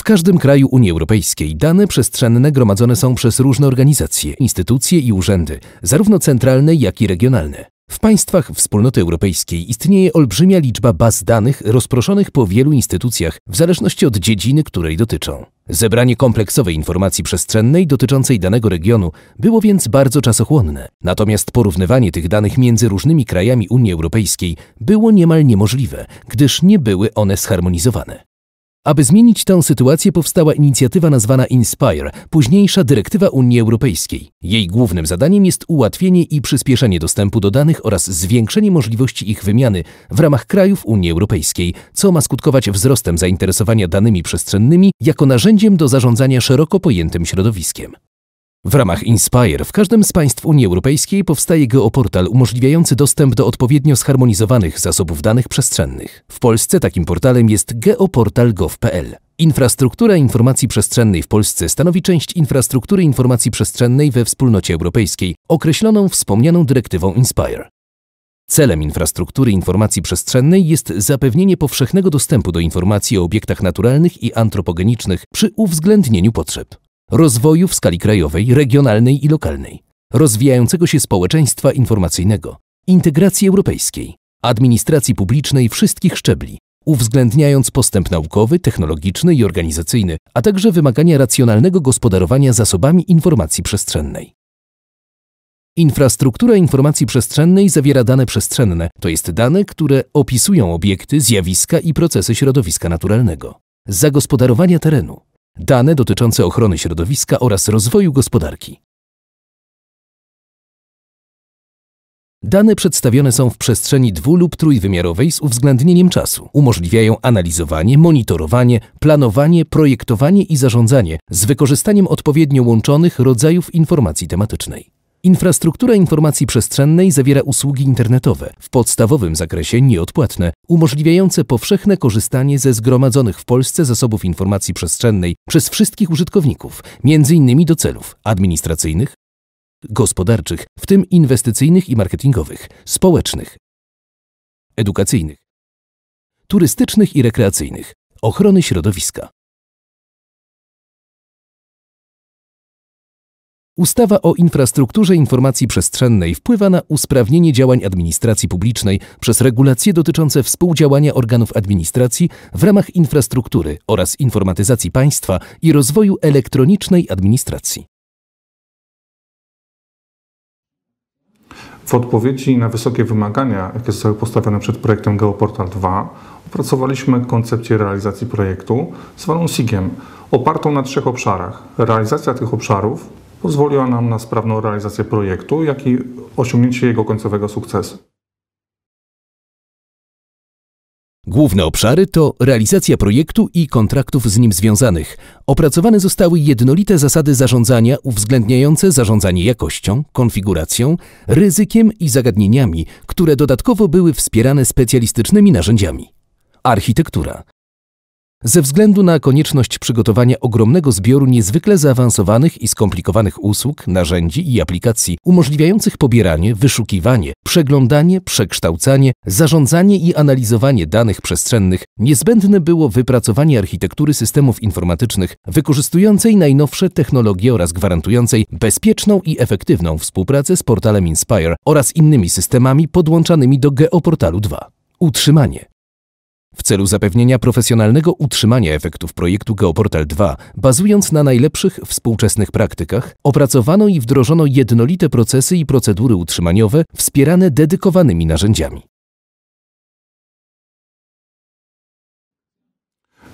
W każdym kraju Unii Europejskiej dane przestrzenne gromadzone są przez różne organizacje, instytucje i urzędy, zarówno centralne, jak i regionalne. W państwach Wspólnoty Europejskiej istnieje olbrzymia liczba baz danych rozproszonych po wielu instytucjach w zależności od dziedziny, której dotyczą. Zebranie kompleksowej informacji przestrzennej dotyczącej danego regionu było więc bardzo czasochłonne, natomiast porównywanie tych danych między różnymi krajami Unii Europejskiej było niemal niemożliwe, gdyż nie były one zharmonizowane. Aby zmienić tę sytuację powstała inicjatywa nazwana INSPIRE, późniejsza dyrektywa Unii Europejskiej. Jej głównym zadaniem jest ułatwienie i przyspieszenie dostępu do danych oraz zwiększenie możliwości ich wymiany w ramach krajów Unii Europejskiej, co ma skutkować wzrostem zainteresowania danymi przestrzennymi jako narzędziem do zarządzania szeroko pojętym środowiskiem. W ramach Inspire w każdym z państw Unii Europejskiej powstaje geoportal umożliwiający dostęp do odpowiednio zharmonizowanych zasobów danych przestrzennych. W Polsce takim portalem jest geoportal.gov.pl. Infrastruktura informacji przestrzennej w Polsce stanowi część infrastruktury informacji przestrzennej we Wspólnocie Europejskiej, określoną wspomnianą dyrektywą Inspire. Celem infrastruktury informacji przestrzennej jest zapewnienie powszechnego dostępu do informacji o obiektach naturalnych i antropogenicznych przy uwzględnieniu potrzeb rozwoju w skali krajowej, regionalnej i lokalnej, rozwijającego się społeczeństwa informacyjnego, integracji europejskiej, administracji publicznej wszystkich szczebli, uwzględniając postęp naukowy, technologiczny i organizacyjny, a także wymagania racjonalnego gospodarowania zasobami informacji przestrzennej. Infrastruktura informacji przestrzennej zawiera dane przestrzenne, to jest dane, które opisują obiekty, zjawiska i procesy środowiska naturalnego, zagospodarowania terenu, dane dotyczące ochrony środowiska oraz rozwoju gospodarki. Dane przedstawione są w przestrzeni dwu- lub trójwymiarowej z uwzględnieniem czasu. Umożliwiają analizowanie, monitorowanie, planowanie, projektowanie i zarządzanie z wykorzystaniem odpowiednio łączonych rodzajów informacji tematycznej. Infrastruktura informacji przestrzennej zawiera usługi internetowe, w podstawowym zakresie nieodpłatne, umożliwiające powszechne korzystanie ze zgromadzonych w Polsce zasobów informacji przestrzennej przez wszystkich użytkowników, m.in. do celów administracyjnych, gospodarczych, w tym inwestycyjnych i marketingowych, społecznych, edukacyjnych, turystycznych i rekreacyjnych, ochrony środowiska. Ustawa o infrastrukturze informacji przestrzennej wpływa na usprawnienie działań administracji publicznej przez regulacje dotyczące współdziałania organów administracji w ramach infrastruktury oraz informatyzacji państwa i rozwoju elektronicznej administracji. W odpowiedzi na wysokie wymagania, jakie zostały postawione przed projektem Geoportal 2, opracowaliśmy koncepcję realizacji projektu zwaną SIG-iem, opartą na trzech obszarach. Realizacja tych obszarów pozwoliła nam na sprawną realizację projektu, jak i osiągnięcie jego końcowego sukcesu. Główne obszary to realizacja projektu i kontraktów z nim związanych. Opracowane zostały jednolite zasady zarządzania uwzględniające zarządzanie jakością, konfiguracją, ryzykiem i zagadnieniami, które dodatkowo były wspierane specjalistycznymi narzędziami. Architektura ze względu na konieczność przygotowania ogromnego zbioru niezwykle zaawansowanych i skomplikowanych usług, narzędzi i aplikacji umożliwiających pobieranie, wyszukiwanie, przeglądanie, przekształcanie, zarządzanie i analizowanie danych przestrzennych, niezbędne było wypracowanie architektury systemów informatycznych wykorzystującej najnowsze technologie oraz gwarantującej bezpieczną i efektywną współpracę z portalem Inspire oraz innymi systemami podłączanymi do Geoportalu 2. Utrzymanie w celu zapewnienia profesjonalnego utrzymania efektów projektu Geoportal 2, bazując na najlepszych współczesnych praktykach, opracowano i wdrożono jednolite procesy i procedury utrzymaniowe wspierane dedykowanymi narzędziami.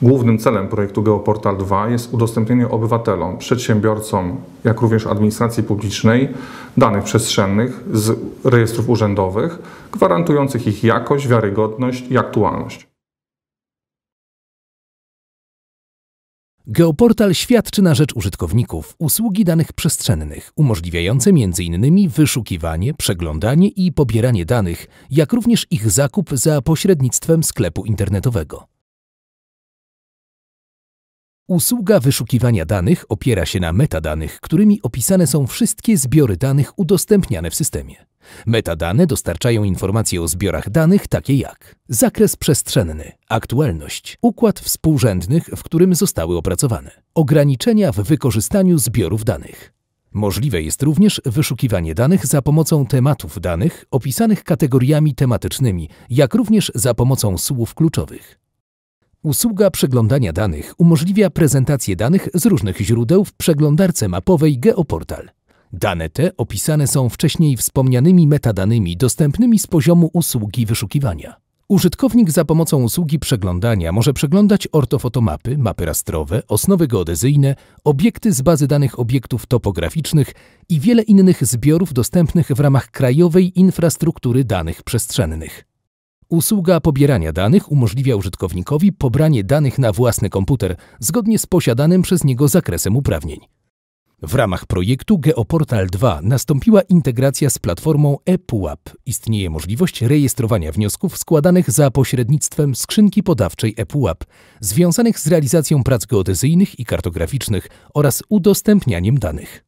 Głównym celem projektu Geoportal 2 jest udostępnienie obywatelom, przedsiębiorcom, jak również administracji publicznej danych przestrzennych z rejestrów urzędowych, gwarantujących ich jakość, wiarygodność i aktualność. Geoportal świadczy na rzecz użytkowników usługi danych przestrzennych, umożliwiające m.in. wyszukiwanie, przeglądanie i pobieranie danych, jak również ich zakup za pośrednictwem sklepu internetowego. Usługa wyszukiwania danych opiera się na metadanych, którymi opisane są wszystkie zbiory danych udostępniane w systemie. Metadane dostarczają informacje o zbiorach danych takie jak zakres przestrzenny, aktualność, układ współrzędnych, w którym zostały opracowane, ograniczenia w wykorzystaniu zbiorów danych. Możliwe jest również wyszukiwanie danych za pomocą tematów danych opisanych kategoriami tematycznymi, jak również za pomocą słów kluczowych. Usługa przeglądania danych umożliwia prezentację danych z różnych źródeł w przeglądarce mapowej Geoportal. Dane te opisane są wcześniej wspomnianymi metadanymi dostępnymi z poziomu usługi wyszukiwania. Użytkownik za pomocą usługi przeglądania może przeglądać ortofotomapy, mapy rastrowe, osnowy geodezyjne, obiekty z bazy danych obiektów topograficznych i wiele innych zbiorów dostępnych w ramach krajowej infrastruktury danych przestrzennych. Usługa pobierania danych umożliwia użytkownikowi pobranie danych na własny komputer zgodnie z posiadanym przez niego zakresem uprawnień. W ramach projektu Geoportal 2 nastąpiła integracja z platformą ePUAP. Istnieje możliwość rejestrowania wniosków składanych za pośrednictwem skrzynki podawczej ePUAP, związanych z realizacją prac geodezyjnych i kartograficznych oraz udostępnianiem danych.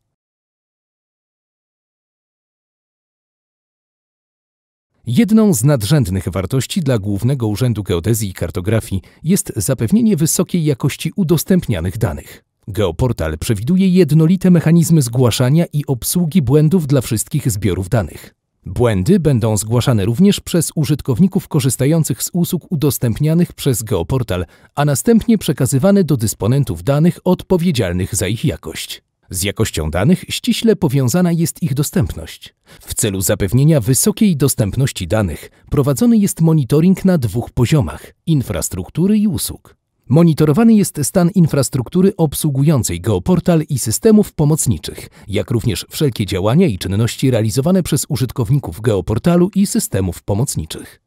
Jedną z nadrzędnych wartości dla Głównego Urzędu Geodezji i Kartografii jest zapewnienie wysokiej jakości udostępnianych danych. Geoportal przewiduje jednolite mechanizmy zgłaszania i obsługi błędów dla wszystkich zbiorów danych. Błędy będą zgłaszane również przez użytkowników korzystających z usług udostępnianych przez Geoportal, a następnie przekazywane do dysponentów danych odpowiedzialnych za ich jakość. Z jakością danych ściśle powiązana jest ich dostępność. W celu zapewnienia wysokiej dostępności danych prowadzony jest monitoring na dwóch poziomach infrastruktury i usług. Monitorowany jest stan infrastruktury obsługującej geoportal i systemów pomocniczych, jak również wszelkie działania i czynności realizowane przez użytkowników geoportalu i systemów pomocniczych.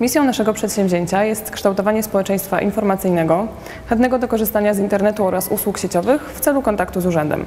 Misją naszego przedsięwzięcia jest kształtowanie społeczeństwa informacyjnego, chętnego do korzystania z internetu oraz usług sieciowych w celu kontaktu z urzędem.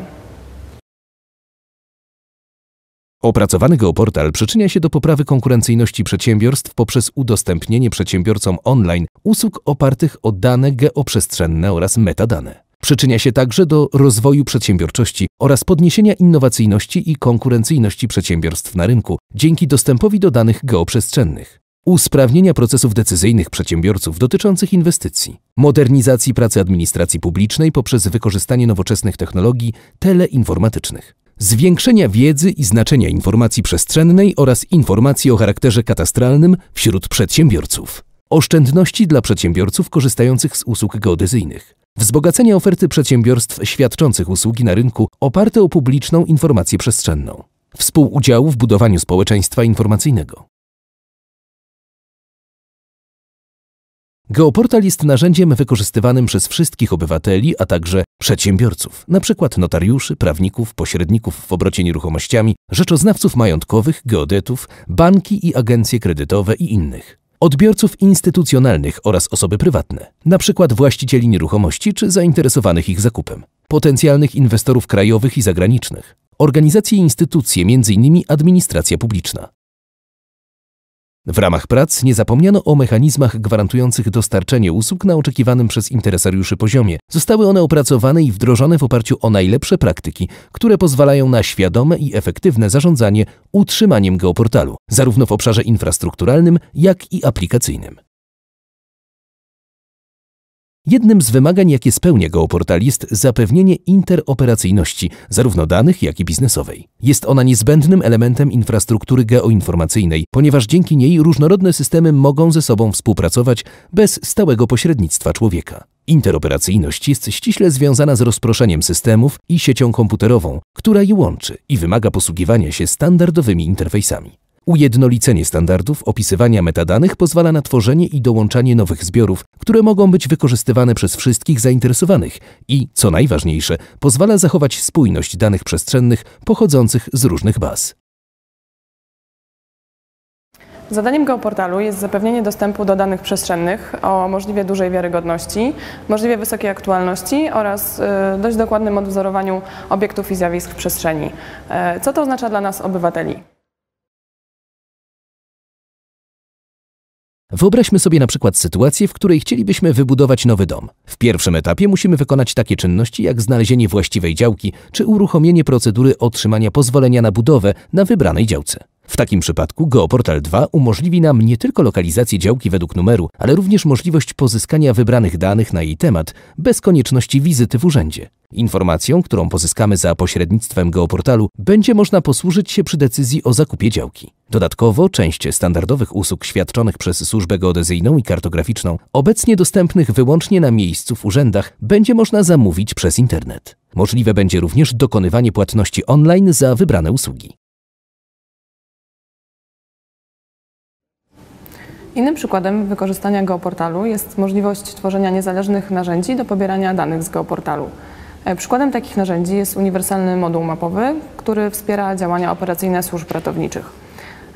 Opracowany geoportal przyczynia się do poprawy konkurencyjności przedsiębiorstw poprzez udostępnienie przedsiębiorcom online usług opartych o dane geoprzestrzenne oraz metadane. Przyczynia się także do rozwoju przedsiębiorczości oraz podniesienia innowacyjności i konkurencyjności przedsiębiorstw na rynku dzięki dostępowi do danych geoprzestrzennych usprawnienia procesów decyzyjnych przedsiębiorców dotyczących inwestycji, modernizacji pracy administracji publicznej poprzez wykorzystanie nowoczesnych technologii teleinformatycznych zwiększenia wiedzy i znaczenia informacji przestrzennej oraz informacji o charakterze katastralnym wśród przedsiębiorców, oszczędności dla przedsiębiorców korzystających z usług geodezyjnych, wzbogacenia oferty przedsiębiorstw świadczących usługi na rynku oparte o publiczną informację przestrzenną, współudziału w budowaniu społeczeństwa informacyjnego. Geoportal jest narzędziem wykorzystywanym przez wszystkich obywateli, a także przedsiębiorców, np. notariuszy, prawników, pośredników w obrocie nieruchomościami, rzeczoznawców majątkowych, geodetów, banki i agencje kredytowe i innych. Odbiorców instytucjonalnych oraz osoby prywatne, np. właścicieli nieruchomości czy zainteresowanych ich zakupem, potencjalnych inwestorów krajowych i zagranicznych, organizacje i instytucje, m.in. administracja publiczna. W ramach prac nie zapomniano o mechanizmach gwarantujących dostarczenie usług na oczekiwanym przez interesariuszy poziomie. Zostały one opracowane i wdrożone w oparciu o najlepsze praktyki, które pozwalają na świadome i efektywne zarządzanie utrzymaniem geoportalu, zarówno w obszarze infrastrukturalnym, jak i aplikacyjnym. Jednym z wymagań, jakie spełnia geoportal jest zapewnienie interoperacyjności zarówno danych, jak i biznesowej. Jest ona niezbędnym elementem infrastruktury geoinformacyjnej, ponieważ dzięki niej różnorodne systemy mogą ze sobą współpracować bez stałego pośrednictwa człowieka. Interoperacyjność jest ściśle związana z rozproszeniem systemów i siecią komputerową, która je łączy i wymaga posługiwania się standardowymi interfejsami. Ujednolicenie standardów opisywania metadanych pozwala na tworzenie i dołączanie nowych zbiorów, które mogą być wykorzystywane przez wszystkich zainteresowanych i, co najważniejsze, pozwala zachować spójność danych przestrzennych pochodzących z różnych baz. Zadaniem geoportalu jest zapewnienie dostępu do danych przestrzennych o możliwie dużej wiarygodności, możliwie wysokiej aktualności oraz y, dość dokładnym odwzorowaniu obiektów i zjawisk w przestrzeni. E, co to oznacza dla nas obywateli? Wyobraźmy sobie na przykład sytuację, w której chcielibyśmy wybudować nowy dom. W pierwszym etapie musimy wykonać takie czynności jak znalezienie właściwej działki czy uruchomienie procedury otrzymania pozwolenia na budowę na wybranej działce. W takim przypadku Geoportal 2 umożliwi nam nie tylko lokalizację działki według numeru, ale również możliwość pozyskania wybranych danych na jej temat bez konieczności wizyty w urzędzie. Informacją, którą pozyskamy za pośrednictwem Geoportalu, będzie można posłużyć się przy decyzji o zakupie działki. Dodatkowo część standardowych usług świadczonych przez służbę geodezyjną i kartograficzną, obecnie dostępnych wyłącznie na miejscu w urzędach, będzie można zamówić przez internet. Możliwe będzie również dokonywanie płatności online za wybrane usługi. Innym przykładem wykorzystania geoportalu jest możliwość tworzenia niezależnych narzędzi do pobierania danych z geoportalu. E, przykładem takich narzędzi jest uniwersalny moduł mapowy, który wspiera działania operacyjne służb ratowniczych.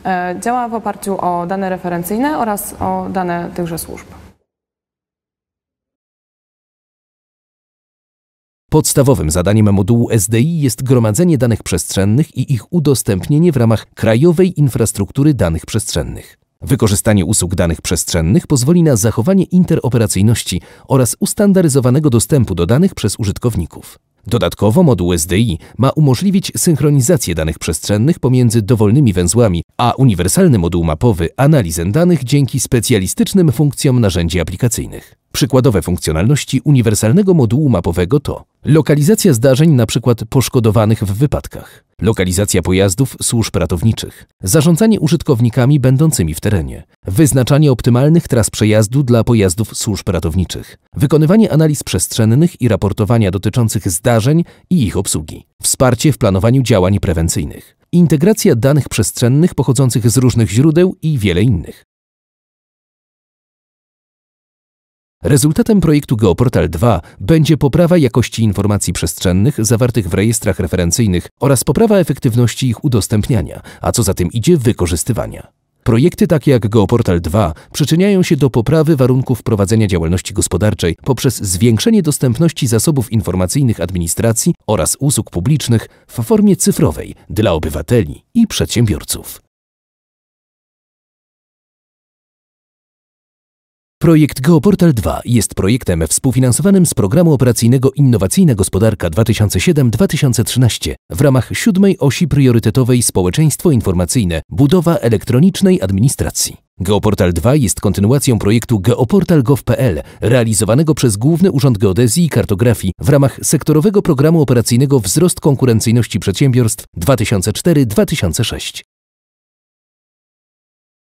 E, działa w oparciu o dane referencyjne oraz o dane tychże służb. Podstawowym zadaniem modułu SDI jest gromadzenie danych przestrzennych i ich udostępnienie w ramach krajowej infrastruktury danych przestrzennych. Wykorzystanie usług danych przestrzennych pozwoli na zachowanie interoperacyjności oraz ustandaryzowanego dostępu do danych przez użytkowników. Dodatkowo moduł SDI ma umożliwić synchronizację danych przestrzennych pomiędzy dowolnymi węzłami, a uniwersalny moduł mapowy analizę danych dzięki specjalistycznym funkcjom narzędzi aplikacyjnych. Przykładowe funkcjonalności uniwersalnego modułu mapowego to lokalizacja zdarzeń np. poszkodowanych w wypadkach, lokalizacja pojazdów służb ratowniczych, zarządzanie użytkownikami będącymi w terenie, wyznaczanie optymalnych tras przejazdu dla pojazdów służb ratowniczych, wykonywanie analiz przestrzennych i raportowania dotyczących zdarzeń i ich obsługi, wsparcie w planowaniu działań prewencyjnych integracja danych przestrzennych pochodzących z różnych źródeł i wiele innych. Rezultatem projektu Geoportal 2 będzie poprawa jakości informacji przestrzennych zawartych w rejestrach referencyjnych oraz poprawa efektywności ich udostępniania, a co za tym idzie wykorzystywania. Projekty takie jak Geoportal 2 przyczyniają się do poprawy warunków prowadzenia działalności gospodarczej poprzez zwiększenie dostępności zasobów informacyjnych administracji oraz usług publicznych w formie cyfrowej dla obywateli i przedsiębiorców. Projekt Geoportal 2 jest projektem współfinansowanym z Programu Operacyjnego Innowacyjna Gospodarka 2007-2013 w ramach siódmej osi priorytetowej Społeczeństwo Informacyjne – Budowa Elektronicznej Administracji. Geoportal 2 jest kontynuacją projektu geoportal.gov.pl realizowanego przez Główny Urząd Geodezji i Kartografii w ramach sektorowego programu operacyjnego Wzrost Konkurencyjności Przedsiębiorstw 2004-2006.